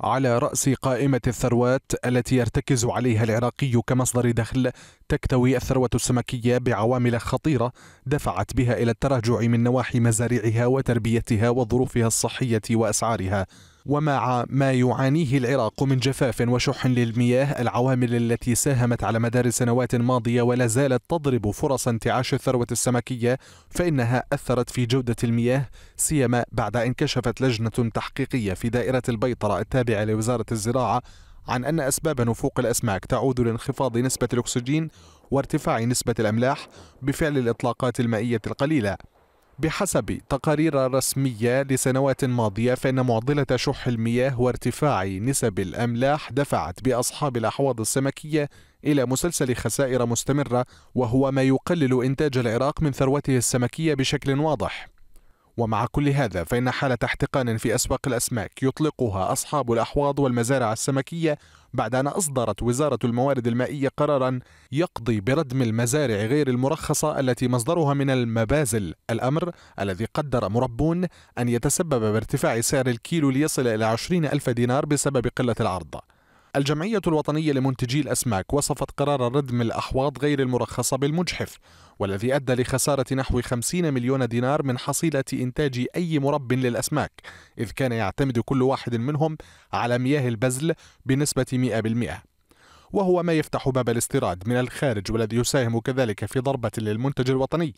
على رأس قائمة الثروات التي يرتكز عليها العراقي كمصدر دخل تكتوي الثروة السمكية بعوامل خطيرة دفعت بها إلى التراجع من نواحي مزارعها وتربيتها وظروفها الصحية وأسعارها ومع ما يعانيه العراق من جفاف وشح للمياه العوامل التي ساهمت على مدار سنوات ماضية ولا زالت تضرب فرص انتعاش الثروة السمكية فإنها أثرت في جودة المياه سيما بعد أن كشفت لجنة تحقيقية في دائرة البيطرة التابعة لوزارة الزراعة عن أن أسباب نفوق الأسماك تعود لانخفاض نسبة الأكسجين وارتفاع نسبة الأملاح بفعل الإطلاقات المائية القليلة بحسب تقارير رسمية لسنوات ماضية فإن معضلة شح المياه وارتفاع نسب الأملاح دفعت بأصحاب الأحواض السمكية إلى مسلسل خسائر مستمرة وهو ما يقلل إنتاج العراق من ثروته السمكية بشكل واضح ومع كل هذا فإن حالة احتقان في أسواق الأسماك يطلقها أصحاب الأحواض والمزارع السمكية بعد أن أصدرت وزارة الموارد المائية قرارا يقضي بردم المزارع غير المرخصة التي مصدرها من المبازل الأمر الذي قدر مربون أن يتسبب بارتفاع سعر الكيلو ليصل إلى 20 ألف دينار بسبب قلة العرض الجمعية الوطنية لمنتجي الأسماك وصفت قرار ردم الأحواض غير المرخصة بالمجحف والذي أدى لخسارة نحو 50 مليون دينار من حصيلة إنتاج أي مرب للأسماك إذ كان يعتمد كل واحد منهم على مياه البزل بنسبة 100% وهو ما يفتح باب الاستيراد من الخارج والذي يساهم كذلك في ضربة للمنتج الوطني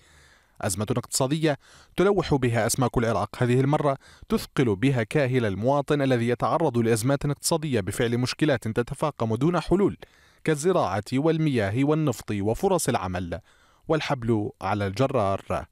أزمة اقتصادية تلوح بها أسماك العراق هذه المرة تثقل بها كاهل المواطن الذي يتعرض لأزمات اقتصادية بفعل مشكلات تتفاقم دون حلول كالزراعة والمياه والنفط وفرص العمل والحبل على الجرار